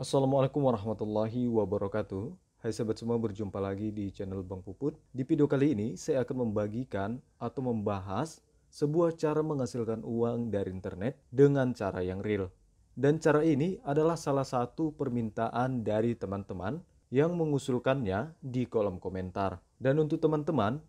Assalamualaikum warahmatullahi wabarakatuh. Hai sahabat semua, berjumpa lagi di channel Bang Puput. Di video kali ini saya akan membagikan atau membahas sebuah cara menghasilkan uang dari internet dengan cara yang real. Dan cara ini adalah salah satu permintaan dari teman-teman yang mengusulkannya di kolom komentar. Dan untuk teman-teman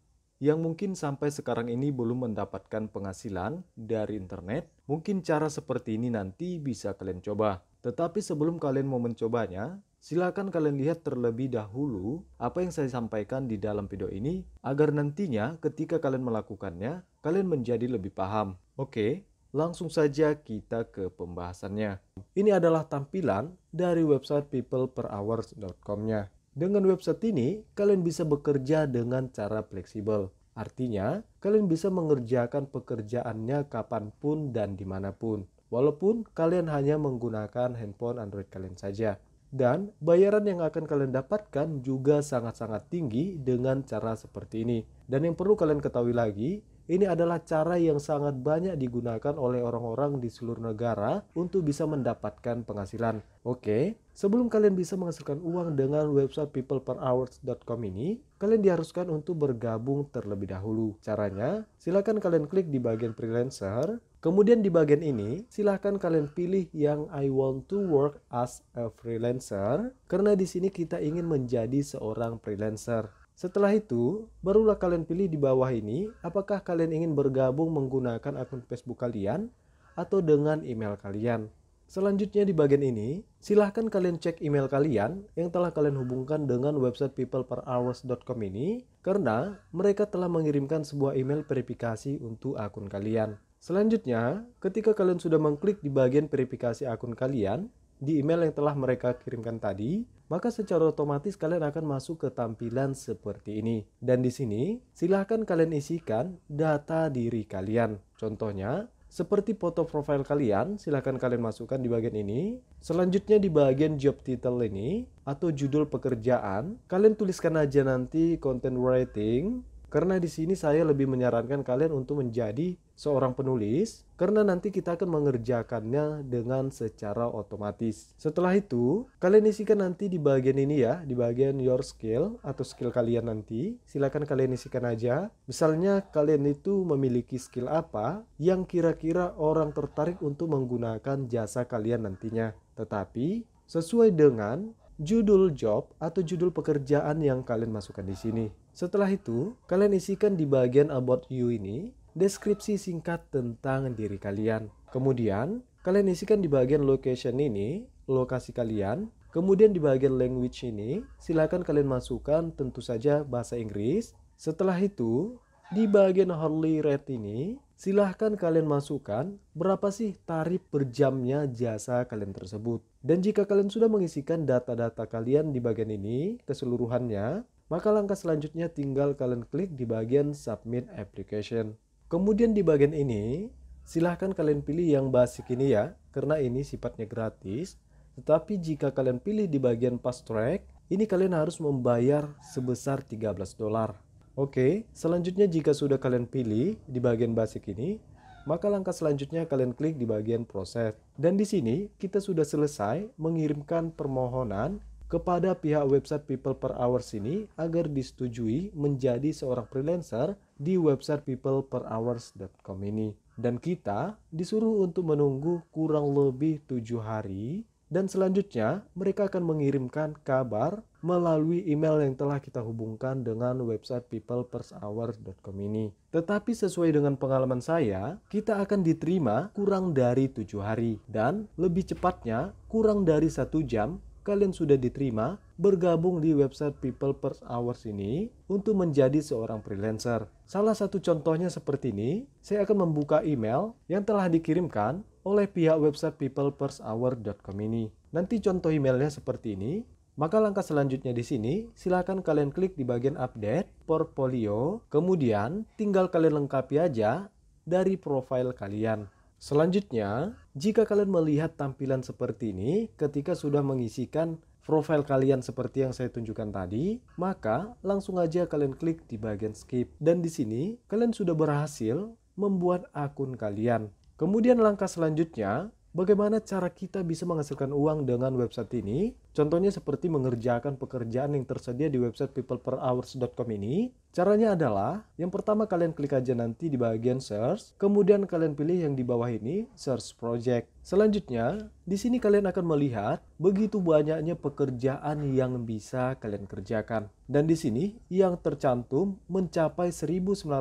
yang mungkin sampai sekarang ini belum mendapatkan penghasilan dari internet, mungkin cara seperti ini nanti bisa kalian coba. Tetapi sebelum kalian mau mencobanya, silakan kalian lihat terlebih dahulu apa yang saya sampaikan di dalam video ini agar nantinya ketika kalian melakukannya, kalian menjadi lebih paham. Oke, langsung saja kita ke pembahasannya. Ini adalah tampilan dari website peopleperhours.com-nya. Dengan website ini, kalian bisa bekerja dengan cara fleksibel. Artinya, kalian bisa mengerjakan pekerjaannya kapanpun dan dimanapun, walaupun kalian hanya menggunakan handphone Android kalian saja. Dan bayaran yang akan kalian dapatkan juga sangat-sangat tinggi dengan cara seperti ini. Dan yang perlu kalian ketahui lagi, ini adalah cara yang sangat banyak digunakan oleh orang-orang di seluruh negara untuk bisa mendapatkan penghasilan. Oke, sebelum kalian bisa menghasilkan uang dengan website peopleperhours.com ini, kalian diharuskan untuk bergabung terlebih dahulu. Caranya, silakan kalian klik di bagian freelancer, kemudian di bagian ini silahkan kalian pilih yang I want to work as a freelancer karena di sini kita ingin menjadi seorang freelancer. Setelah itu, barulah kalian pilih di bawah ini apakah kalian ingin bergabung menggunakan akun Facebook kalian atau dengan email kalian. Selanjutnya di bagian ini, silahkan kalian cek email kalian yang telah kalian hubungkan dengan website peopleperhours.com ini karena mereka telah mengirimkan sebuah email verifikasi untuk akun kalian. Selanjutnya, ketika kalian sudah mengklik di bagian verifikasi akun kalian, di email yang telah mereka kirimkan tadi, maka secara otomatis kalian akan masuk ke tampilan seperti ini. Dan di sini, silahkan kalian isikan data diri kalian. Contohnya, seperti foto profil kalian, silahkan kalian masukkan di bagian ini. Selanjutnya di bagian job title ini, atau judul pekerjaan, kalian tuliskan aja nanti content writing, karena di sini saya lebih menyarankan kalian untuk menjadi seorang penulis karena nanti kita akan mengerjakannya dengan secara otomatis. Setelah itu, kalian isikan nanti di bagian ini ya, di bagian your skill atau skill kalian nanti. Silahkan kalian isikan aja. Misalnya kalian itu memiliki skill apa yang kira-kira orang tertarik untuk menggunakan jasa kalian nantinya. Tetapi sesuai dengan judul job atau judul pekerjaan yang kalian masukkan di sini. Setelah itu, kalian isikan di bagian about you ini deskripsi singkat tentang diri kalian. Kemudian, kalian isikan di bagian location ini, lokasi kalian. Kemudian di bagian language ini, silakan kalian masukkan tentu saja bahasa Inggris. Setelah itu, di bagian hourly rate ini, silahkan kalian masukkan berapa sih tarif per jamnya jasa kalian tersebut. Dan jika kalian sudah mengisikan data-data kalian di bagian ini keseluruhannya, maka langkah selanjutnya tinggal kalian klik di bagian submit application. Kemudian di bagian ini, silahkan kalian pilih yang basic ini ya, karena ini sifatnya gratis. Tetapi jika kalian pilih di bagian fast track, ini kalian harus membayar sebesar 13 dolar. Oke, selanjutnya jika sudah kalian pilih di bagian basic ini, maka langkah selanjutnya kalian klik di bagian proses. Dan di sini kita sudah selesai mengirimkan permohonan kepada pihak website People Per Hours ini agar disetujui menjadi seorang freelancer di website peopleperhours.com ini. Dan kita disuruh untuk menunggu kurang lebih tujuh hari dan selanjutnya mereka akan mengirimkan kabar melalui email yang telah kita hubungkan dengan website peopleperhours.com ini. Tetapi sesuai dengan pengalaman saya, kita akan diterima kurang dari tujuh hari dan lebih cepatnya kurang dari satu jam kalian sudah diterima bergabung di website People Per Hours ini untuk menjadi seorang freelancer. Salah satu contohnya seperti ini, saya akan membuka email yang telah dikirimkan oleh pihak website peopleperhour.com ini. Nanti contoh emailnya seperti ini. Maka langkah selanjutnya di sini, silakan kalian klik di bagian update portfolio, kemudian tinggal kalian lengkapi aja dari profil kalian. Selanjutnya, jika kalian melihat tampilan seperti ini ketika sudah mengisikan profil kalian seperti yang saya tunjukkan tadi, maka langsung aja kalian klik di bagian skip. Dan di sini, kalian sudah berhasil membuat akun kalian. Kemudian langkah selanjutnya, Bagaimana cara kita bisa menghasilkan uang dengan website ini? Contohnya seperti mengerjakan pekerjaan yang tersedia di website peopleperhours.com ini. Caranya adalah, yang pertama kalian klik aja nanti di bagian search, kemudian kalian pilih yang di bawah ini, search project. Selanjutnya, di sini kalian akan melihat begitu banyaknya pekerjaan yang bisa kalian kerjakan. Dan di sini yang tercantum mencapai 1903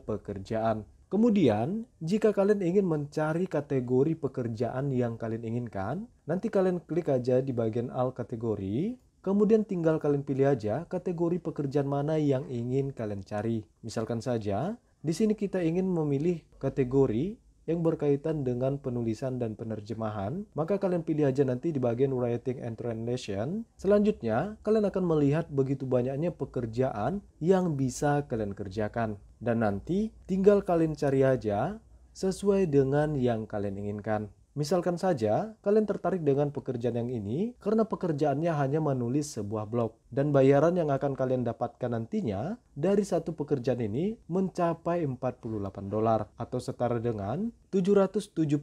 pekerjaan. Kemudian, jika kalian ingin mencari kategori pekerjaan yang kalian inginkan, nanti kalian klik aja di bagian all kategori, kemudian tinggal kalian pilih aja kategori pekerjaan mana yang ingin kalian cari. Misalkan saja, di sini kita ingin memilih kategori yang berkaitan dengan penulisan dan penerjemahan, maka kalian pilih aja nanti di bagian Writing and Translation. Selanjutnya, kalian akan melihat begitu banyaknya pekerjaan yang bisa kalian kerjakan. Dan nanti tinggal kalian cari aja sesuai dengan yang kalian inginkan. Misalkan saja, kalian tertarik dengan pekerjaan yang ini karena pekerjaannya hanya menulis sebuah blog dan bayaran yang akan kalian dapatkan nantinya dari satu pekerjaan ini mencapai 48 dolar atau setara dengan 772.000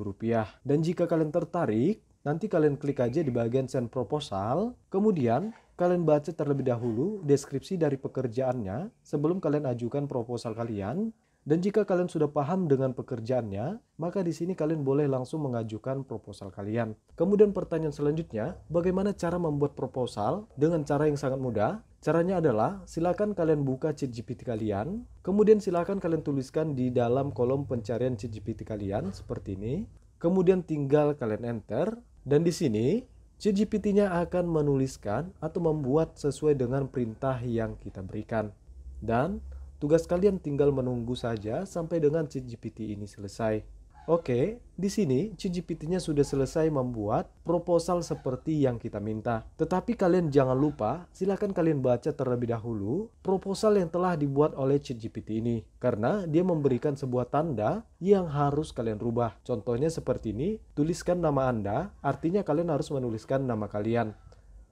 rupiah. Dan jika kalian tertarik, nanti kalian klik aja di bagian send proposal, kemudian kalian baca terlebih dahulu deskripsi dari pekerjaannya sebelum kalian ajukan proposal kalian dan jika kalian sudah paham dengan pekerjaannya, maka di sini kalian boleh langsung mengajukan proposal kalian. Kemudian pertanyaan selanjutnya, bagaimana cara membuat proposal dengan cara yang sangat mudah? Caranya adalah silakan kalian buka ChatGPT kalian, kemudian silakan kalian tuliskan di dalam kolom pencarian ChatGPT kalian seperti ini. Kemudian tinggal kalian enter dan di sini ChatGPT-nya akan menuliskan atau membuat sesuai dengan perintah yang kita berikan. Dan Tugas kalian tinggal menunggu saja sampai dengan ChatGPT ini selesai. Oke, di sini ChatGPT-nya sudah selesai membuat proposal seperti yang kita minta. Tetapi kalian jangan lupa, silahkan kalian baca terlebih dahulu proposal yang telah dibuat oleh ChatGPT ini. Karena dia memberikan sebuah tanda yang harus kalian rubah. Contohnya seperti ini, tuliskan nama Anda, artinya kalian harus menuliskan nama kalian.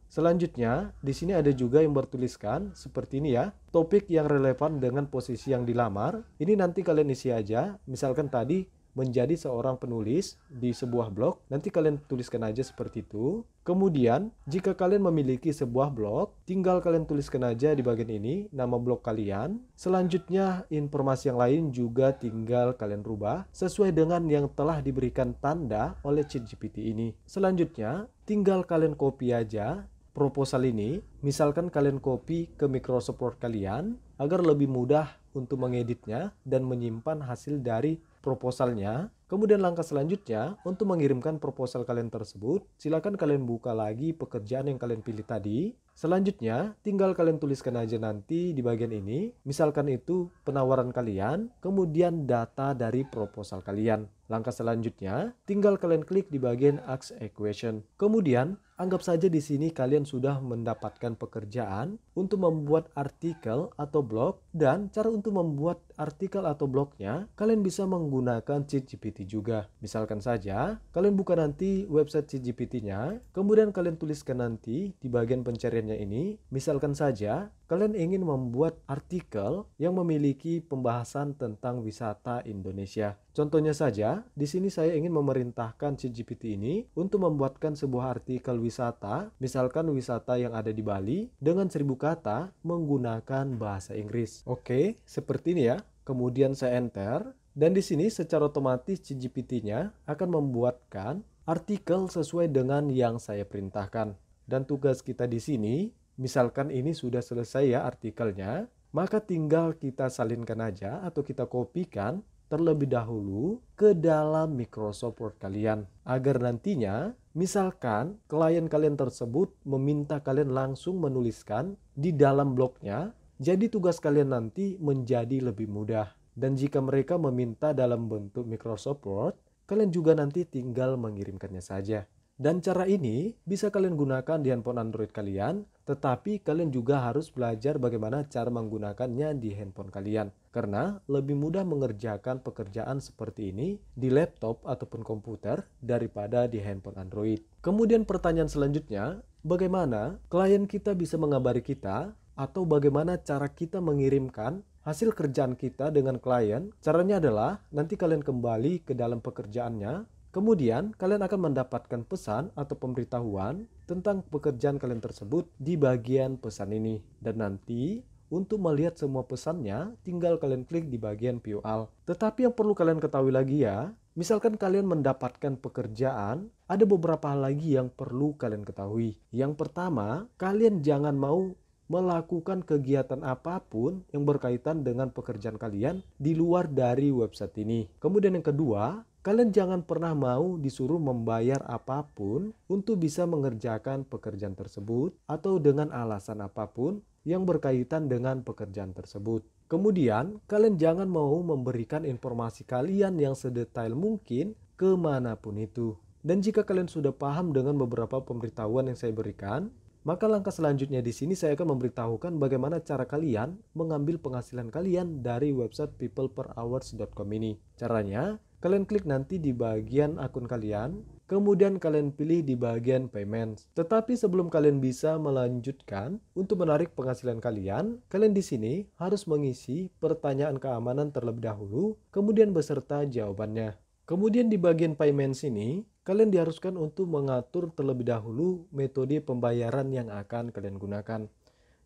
Selanjutnya, di sini ada juga yang bertuliskan seperti ini ya, topik yang relevan dengan posisi yang dilamar. Ini nanti kalian isi aja, misalkan tadi menjadi seorang penulis di sebuah blog, nanti kalian tuliskan aja seperti itu. Kemudian, jika kalian memiliki sebuah blog, tinggal kalian tuliskan aja di bagian ini nama blog kalian. Selanjutnya, informasi yang lain juga tinggal kalian rubah sesuai dengan yang telah diberikan tanda oleh ChatGPT ini. Selanjutnya, tinggal kalian copy aja proposal ini, misalkan kalian copy ke Microsoft Word kalian agar lebih mudah untuk mengeditnya dan menyimpan hasil dari proposalnya Kemudian langkah selanjutnya, untuk mengirimkan proposal kalian tersebut, silakan kalian buka lagi pekerjaan yang kalian pilih tadi. Selanjutnya, tinggal kalian tuliskan aja nanti di bagian ini, misalkan itu penawaran kalian, kemudian data dari proposal kalian. Langkah selanjutnya, tinggal kalian klik di bagian ask equation. Kemudian, anggap saja di sini kalian sudah mendapatkan pekerjaan untuk membuat artikel atau blog dan cara untuk membuat artikel atau blognya, kalian bisa menggunakan ChatGPT ChatGPT juga. Misalkan saja, kalian buka nanti website ChatGPT-nya, kemudian kalian tuliskan nanti di bagian pencariannya ini, misalkan saja kalian ingin membuat artikel yang memiliki pembahasan tentang wisata Indonesia. Contohnya saja, di sini saya ingin memerintahkan ChatGPT ini untuk membuatkan sebuah artikel wisata, misalkan wisata yang ada di Bali, dengan seribu kata menggunakan bahasa Inggris. Oke, seperti ini ya. Kemudian saya enter, dan di sini secara otomatis CGPT-nya akan membuatkan artikel sesuai dengan yang saya perintahkan. Dan tugas kita di sini, misalkan ini sudah selesai ya artikelnya, maka tinggal kita salinkan aja atau kita kopikan terlebih dahulu ke dalam Microsoft Word kalian. Agar nantinya, misalkan klien kalian tersebut meminta kalian langsung menuliskan di dalam blognya, jadi tugas kalian nanti menjadi lebih mudah. Dan jika mereka meminta dalam bentuk Microsoft Word, kalian juga nanti tinggal mengirimkannya saja. Dan cara ini bisa kalian gunakan di handphone Android kalian, tetapi kalian juga harus belajar bagaimana cara menggunakannya di handphone kalian. Karena lebih mudah mengerjakan pekerjaan seperti ini di laptop ataupun komputer daripada di handphone Android. Kemudian pertanyaan selanjutnya, bagaimana klien kita bisa mengabari kita atau bagaimana cara kita mengirimkan hasil kerjaan kita dengan klien, caranya adalah nanti kalian kembali ke dalam pekerjaannya, Kemudian, kalian akan mendapatkan pesan atau pemberitahuan tentang pekerjaan kalian tersebut di bagian pesan ini. Dan nanti, untuk melihat semua pesannya, tinggal kalian klik di bagian PUL. Tetapi yang perlu kalian ketahui lagi ya, misalkan kalian mendapatkan pekerjaan, ada beberapa hal lagi yang perlu kalian ketahui. Yang pertama, kalian jangan mau melakukan kegiatan apapun yang berkaitan dengan pekerjaan kalian di luar dari website ini. Kemudian yang kedua, Kalian jangan pernah mau disuruh membayar apapun untuk bisa mengerjakan pekerjaan tersebut atau dengan alasan apapun yang berkaitan dengan pekerjaan tersebut. Kemudian, kalian jangan mau memberikan informasi kalian yang sedetail mungkin kemanapun itu. Dan jika kalian sudah paham dengan beberapa pemberitahuan yang saya berikan, maka langkah selanjutnya di sini saya akan memberitahukan bagaimana cara kalian mengambil penghasilan kalian dari website peopleperhours.com ini. Caranya, kalian klik nanti di bagian akun kalian, kemudian kalian pilih di bagian payments. Tetapi sebelum kalian bisa melanjutkan untuk menarik penghasilan kalian, kalian di sini harus mengisi pertanyaan keamanan terlebih dahulu, kemudian beserta jawabannya. Kemudian di bagian payments ini, kalian diharuskan untuk mengatur terlebih dahulu metode pembayaran yang akan kalian gunakan.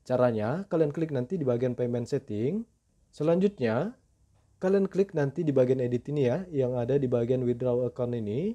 Caranya, kalian klik nanti di bagian payment setting. Selanjutnya, kalian klik nanti di bagian edit ini ya, yang ada di bagian withdraw account ini.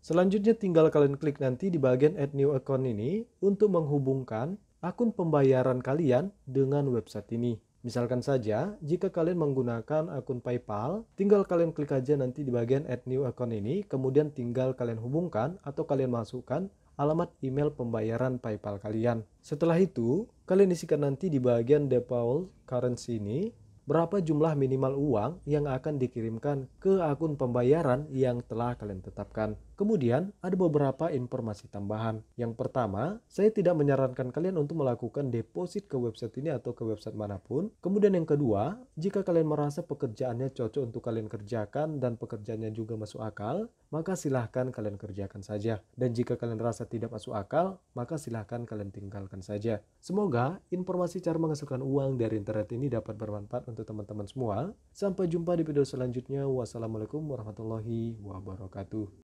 Selanjutnya tinggal kalian klik nanti di bagian add new account ini untuk menghubungkan akun pembayaran kalian dengan website ini. Misalkan saja, jika kalian menggunakan akun PayPal, tinggal kalian klik aja nanti di bagian add new account ini, kemudian tinggal kalian hubungkan atau kalian masukkan alamat email pembayaran PayPal kalian. Setelah itu, kalian isikan nanti di bagian default currency ini berapa jumlah minimal uang yang akan dikirimkan ke akun pembayaran yang telah kalian tetapkan. Kemudian, ada beberapa informasi tambahan. Yang pertama, saya tidak menyarankan kalian untuk melakukan deposit ke website ini atau ke website manapun. Kemudian yang kedua, jika kalian merasa pekerjaannya cocok untuk kalian kerjakan dan pekerjaannya juga masuk akal, maka silahkan kalian kerjakan saja. Dan jika kalian rasa tidak masuk akal, maka silahkan kalian tinggalkan saja. Semoga informasi cara menghasilkan uang dari internet ini dapat bermanfaat untuk teman-teman semua. Sampai jumpa di video selanjutnya. Wassalamualaikum warahmatullahi wabarakatuh.